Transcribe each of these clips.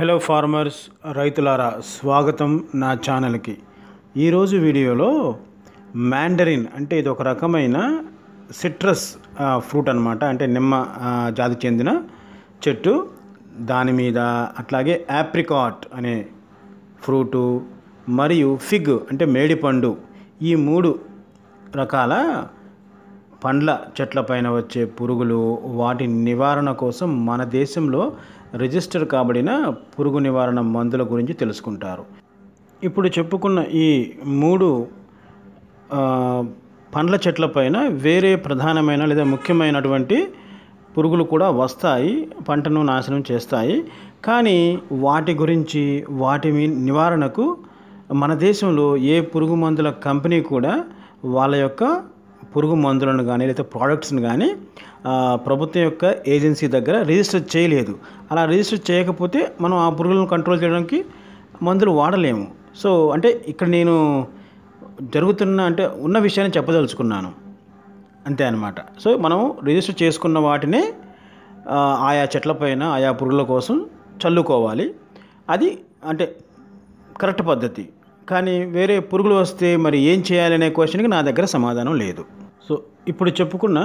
hello farmers రైతులారా స్వాగతం నా ఛానల్కి ఈరోజు వీడియోలో మ్యాండరిన్ అంటే ఇది ఒక రకమైన సిట్రస్ ఫ్రూట్ అనమాట అంటే నిమ్మ జాతి చెందిన చెట్టు దాని మీద అట్లాగే యాప్రికాట్ అనే ఫ్రూటు మరియు ఫిగ్ అంటే మేడిపండు ఈ మూడు రకాల పండ్ల పైన వచ్చే పురుగులు వాటి నివారణ కోసం మన దేశంలో రిజిస్టర్ కాబడిన పురుగు నివారణ మందుల గురించి తెలుసుకుంటారు ఇప్పుడు చెప్పుకున్న ఈ మూడు పండ్ల చెట్ల వేరే ప్రధానమైన లేదా ముఖ్యమైనటువంటి పురుగులు కూడా వస్తాయి పంటను నాశనం చేస్తాయి కానీ వాటి గురించి వాటి నివారణకు మన దేశంలో ఏ పురుగు మందుల కంపెనీ కూడా వాళ్ళ యొక్క పురుగు మందులను కానీ లేదా ప్రోడక్ట్స్ని కానీ ప్రభుత్వం యొక్క ఏజెన్సీ దగ్గర రిజిస్టర్ చేయలేదు అలా రిజిస్టర్ చేయకపోతే మనం ఆ పురుగులను కంట్రోల్ చేయడానికి మందులు వాడలేము సో అంటే ఇక్కడ నేను జరుగుతున్న అంటే ఉన్న విషయాన్ని చెప్పదలుచుకున్నాను అంతే అనమాట సో మనం రిజిస్టర్ చేసుకున్న వాటిని ఆయా చెట్లపైన ఆయా పురుగుల కోసం చల్లుకోవాలి అది అంటే కరెక్ట్ పద్ధతి కానీ వేరే పురుగులు వస్తే మరి ఏం చేయాలనే క్వశ్చన్కి నా దగ్గర సమాధానం లేదు ఇప్పుడు చెప్పుకున్న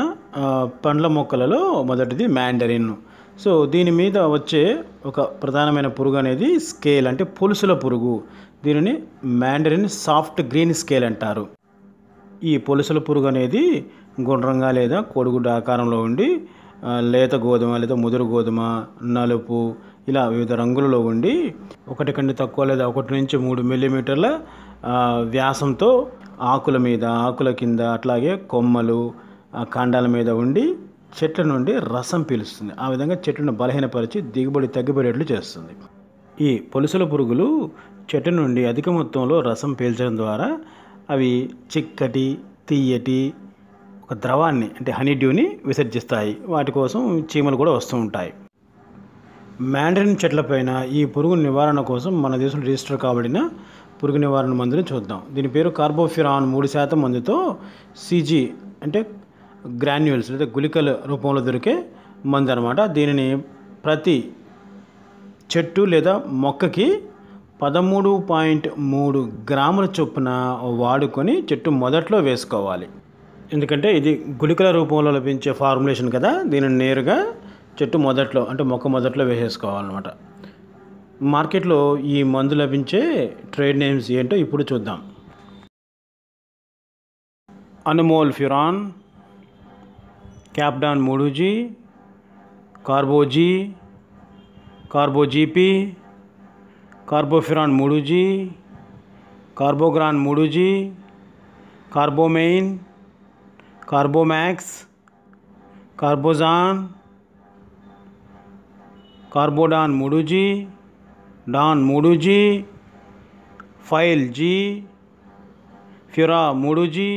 పండ్ల మొక్కలలో మొదటిది మ్యాండరిన్ సో దీని మీద వచ్చే ఒక ప్రధానమైన పురుగు అనేది స్కేల్ అంటే పులుసుల పురుగు దీనిని మ్యాండరిన్ సాఫ్ట్ గ్రీన్ స్కేల్ అంటారు ఈ పులుసుల పురుగు అనేది గుండ్రంగా లేదా కోడిగుడ్డ ఆకారంలో ఉండి లేత గోధుమ లేదా ముదురు గోధుమ నలుపు ఇలా వివిధ రంగులలో ఉండి ఒకటి కంటే తక్కువ లేదా ఒకటి నుంచి మూడు మిల్లీమీటర్ల వ్యాసంతో ఆకుల మీద ఆకుల కింద అట్లాగే కొమ్మలు కాండాల మీద ఉండి చెట్ల నుండి రసం పీలుస్తుంది ఆ విధంగా చెట్టును బలహీనపరిచి దిగుబడి తగ్గిపోయేట్లు చేస్తుంది ఈ పొలుసుల పురుగులు చెట్టు నుండి అధిక మొత్తంలో రసం పీల్చడం ద్వారా అవి చిక్కటి తీయటి ఒక ద్రవాన్ని అంటే హనీ డ్యూని విసర్జిస్తాయి వాటి కోసం చీమలు కూడా వస్తూ ఉంటాయి మ్యాండరిన్ చెట్లపైన ఈ పురుగు నివారణ కోసం మన దేశంలో రిజిస్టర్ కాబడిన పురుగు నివారణ మందుని చూద్దాం దీని పేరు కార్బోఫిరాన్ మూడు శాతం మందుతో సీజీ అంటే గ్రాన్యువల్స్ లేదా గుళికల రూపంలో దొరికే మందు అనమాట దీనిని ప్రతి చెట్టు లేదా మొక్కకి పదమూడు పాయింట్ మూడు గ్రాముల చొప్పున వాడుకొని చెట్టు మొదట్లో వేసుకోవాలి ఎందుకంటే ఇది గుళికల రూపంలో లభించే ఫార్ములేషన్ కదా దీనిని నేరుగా చెట్టు మొదట్లో అంటే మొక్క మొదట్లో వేసేసుకోవాలన్నమాట మార్కెట్లో ఈ మందు లభించే ట్రేడ్ నేమ్స్ ఏంటో ఇప్పుడు చూద్దాం అనుమోల్ ఫ్యురాన్ క్యాప్డాన్ మూడుజీ కార్బోజీ కార్బోజీపీ కార్బోఫిరాన్ మూడుజీ కార్బోగ్రాన్ మూడుజీ కార్బోమెయిన్ కార్బోమాక్స్ కార్బోజాన్ కార్బోడాన్ మూడుజీ डॉन मोडू फाइल जी फिरा मोडू जी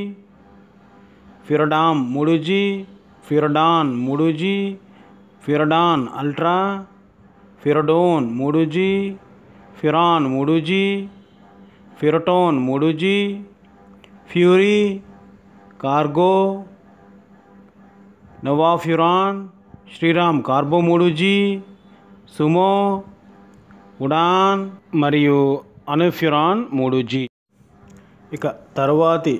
फिरडाम मोडू जी फिरडान मोडू जी फिरडान अल्ट्रा फिरडोन मोडू जी फिरान मोडू जी फिरटोन मोडू फ्यूरी कार्गो नवाब फ्यूरान श्रीराम कार्बो मुडूजी सुमो ఉడాన్ మరియు అనుఫ్యురాన్ మూడు జీ ఇక తరువాతి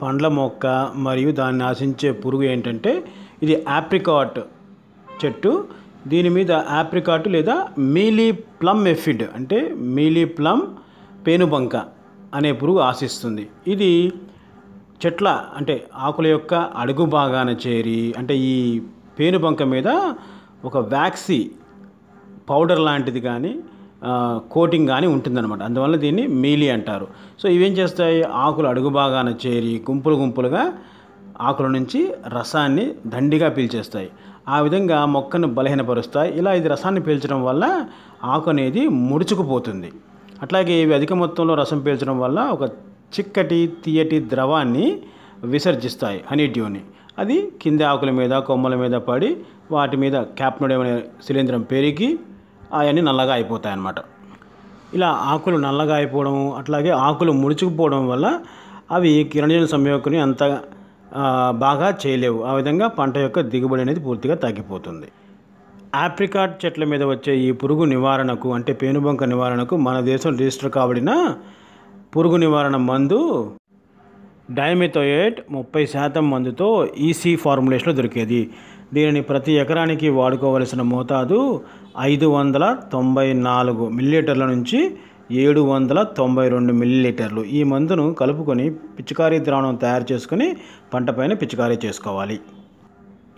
పండ్ల మొక్క మరియు దాన్ని ఆశించే పురుగు ఏంటంటే ఇది ఆప్రికాట్ చెట్టు దీని మీద ఆప్రికాట్ లేదా మీలీ ప్లమ్ ఎఫిడ్ అంటే మీలీ ప్లమ్ పేనుబంక అనే పురుగు ఆశిస్తుంది ఇది చెట్ల అంటే ఆకుల యొక్క అడుగు భాగాన చేరి అంటే ఈ పేనుబంక మీద ఒక వ్యాక్సీ పౌడర్ లాంటిది కానీ కోటింగ్ కానీ ఉంటుందన్నమాట అందువల్ల దీన్ని మీలి అంటారు సో ఇవేం చేస్తాయి ఆకులు అడుగు భాగాన చేరి గుంపులు గుంపులుగా ఆకుల నుంచి రసాన్ని దండిగా పీల్చేస్తాయి ఆ విధంగా మొక్కను బలహీనపరుస్తాయి ఇలా ఇది రసాన్ని పీల్చడం వల్ల ఆకు అనేది ముడుచుకుపోతుంది అట్లాగే ఇవి అధిక మొత్తంలో రసం పీల్చడం వల్ల ఒక చిక్కటి తీయటి ద్రవాన్ని విసర్జిస్తాయి హనీడ్యూని అది కింద ఆకుల మీద కొమ్మల మీద పడి వాటి మీద క్యాప్నోడేమనే శిలీంద్రం పెరిగి అవన్నీ నల్లగా అయిపోతాయి అన్నమాట ఇలా ఆకులు నల్లగా అయిపోవడం అట్లాగే ఆకులు ముడుచుకుపోవడం వల్ల అవి కిరణజన సంయోగకుని అంత బాగా చేయలేవు ఆ విధంగా పంట యొక్క దిగుబడి అనేది పూర్తిగా తగ్గిపోతుంది ఆప్రికాట్ చెట్ల మీద వచ్చే ఈ పురుగు నివారణకు అంటే పేనుబంక నివారణకు మన దేశం రిజిస్టర్ కాబడిన పురుగు నివారణ మందు డైమెథోయేట్ ముప్పై శాతం మందుతో ఈసీ ఫార్ములేషన్లో దొరికేది దీనిని ప్రతి ఎకరానికి వాడుకోవలసిన మోతాదు ఐదు వందల తొంభై నాలుగు మిల్లీలీటర్ల నుంచి ఏడు వందల తొంభై రెండు మిల్లీలీటర్లు ఈ మందును కలుపుకొని పిచికారీ ద్రావణం తయారు చేసుకుని పంటపైన పిచికారీ చేసుకోవాలి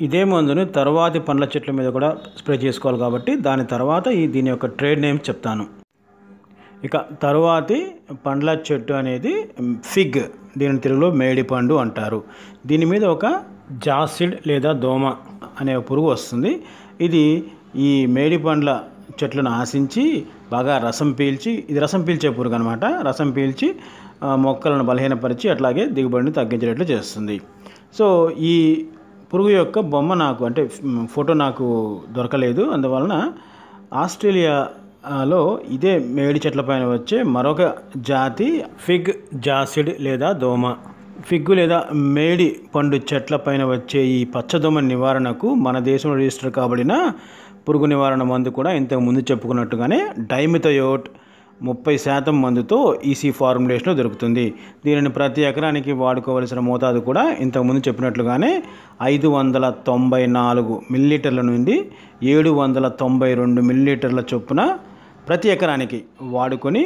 ఇదే మందును తర్వాతి పండ్ల చెట్ల మీద కూడా స్ప్రే చేసుకోవాలి కాబట్టి దాని తర్వాత ఈ దీని యొక్క ట్రేడ్ నేమ్ చెప్తాను ఇక తరువాతి పండ్ల చెట్టు అనేది ఫిగ్ దీని తెలుగులో మేడిపండు అంటారు దీని మీద ఒక జాసిడ్ లేదా దోమ అనే పురుగు వస్తుంది ఇది ఈ మేడి పండ్ల చెట్లను ఆశించి బాగా రసం పీల్చి ఇది రసం పీల్చే పురుగు అనమాట రసం పీల్చి మొక్కలను బలహీనపరిచి అట్లాగే దిగుబడిని తగ్గించేటట్లు చేస్తుంది సో ఈ పురుగు యొక్క బొమ్మ నాకు అంటే ఫోటో నాకు దొరకలేదు అందువలన ఆస్ట్రేలియాలో ఇదే మేడి చెట్ల పైన వచ్చే మరొక జాతి ఫిగ్ జాసిడ్ లేదా దోమ ఫిగ్గు లేదా మేడి పండు చెట్ల పైన వచ్చే ఈ పచ్చదోమ నివారణకు మన దేశంలో రిజిస్టర్ కాబడిన పురుగు నివారణ మందు కూడా ఇంతకు ముందు చెప్పుకున్నట్టుగానే డైమితయోట్ ముప్పై శాతం మందుతో ఈసీ ఫార్ములేషన్లో దొరుకుతుంది దీనిని ప్రతి ఎకరానికి వాడుకోవలసిన మోతాదు కూడా ఇంతకుముందు చెప్పినట్లుగానే ఐదు వందల తొంభై నాలుగు మిల్లీటర్ల నుండి ఏడు వందల తొంభై రెండు మిల్లీలీటర్ల చొప్పున ప్రతి ఎకరానికి వాడుకొని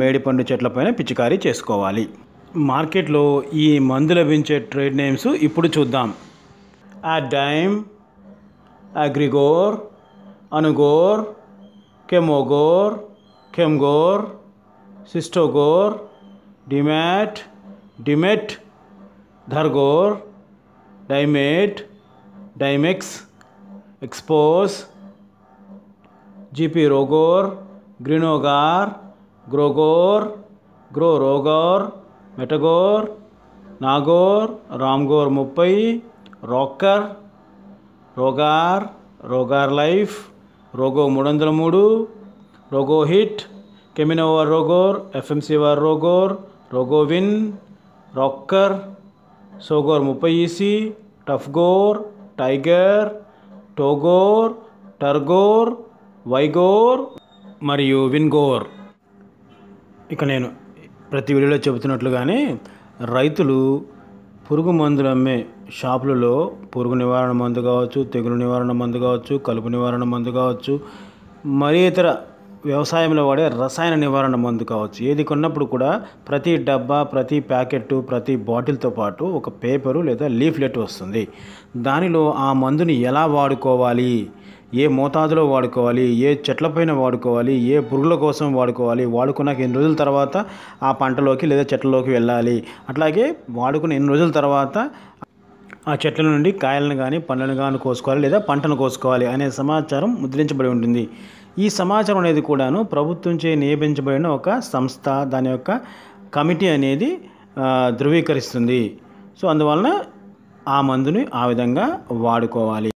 మేడిపండు చెట్లపైన పిచికారీ చేసుకోవాలి మార్కెట్లో ఈ మందు లభించే ట్రేడ్ నేమ్స్ ఇప్పుడు చూద్దాం ఆ డైమ్ అగ్రిగోర్ अनुगोर केमोगोर खेमगोर सिस्टोगोर डिमेट डिमेट धरगोर डाइमेट डाइमेक्स एक्सपोस जीपी रोगोर ग्रीनोगार ग्रोगोर ग्रोरोगोर मेटगोर नागोर रामगोर मुप्पई रॉकर रोगार रोगार लाइफ రోగో మూడు వందల మూడు రోగో హిట్ కెమినోవర్ రోగోర్ ఎఫ్ఎంసీవర్ రోగోర్ రోగోవిన్ రాక్కర్ సోగోర్ ముప్పై ఈసీ టఫ్గోర్ టైగర్ టోగోర్ టర్గోర్ వైగోర్ మరియు విన్గోర్ ఇక నేను ప్రతి వీడియోలో చెబుతున్నట్లుగానే రైతులు పురుగు మందులు అమ్మే షాపులలో పురుగు నివారణ మందు కావచ్చు తెగులు నివారణ మందు కావచ్చు కలుపు నివారణ మందు కావచ్చు మరి ఇతర వ్యవసాయంలో వాడే రసాయన నివారణ మందు కావచ్చు ఏది కొన్నప్పుడు కూడా ప్రతి డబ్బా ప్రతి ప్యాకెట్టు ప్రతి బాటిల్తో పాటు ఒక పేపరు లేదా లీఫ్లెట్ వస్తుంది దానిలో ఆ మందుని ఎలా వాడుకోవాలి ఏ మోతాదులో వాడుకోవాలి ఏ చెట్లపైన వాడుకోవాలి ఏ పురుగుల కోసం వాడుకోవాలి వాడుకున్నాక ఎన్ని రోజుల తర్వాత ఆ పంటలోకి లేదా చెట్లలోకి వెళ్ళాలి అట్లాగే వాడుకున్న ఎన్ని రోజుల తర్వాత ఆ చెట్ల నుండి కాయలను కానీ పండ్లను కానీ కోసుకోవాలి లేదా పంటను కోసుకోవాలి అనే సమాచారం ముద్రించబడి ఉంటుంది ఈ సమాచారం అనేది కూడాను ప్రభుత్వంచే నియమించబడిన ఒక సంస్థ దాని యొక్క కమిటీ అనేది ధృవీకరిస్తుంది సో అందువలన ఆ మందుని ఆ విధంగా వాడుకోవాలి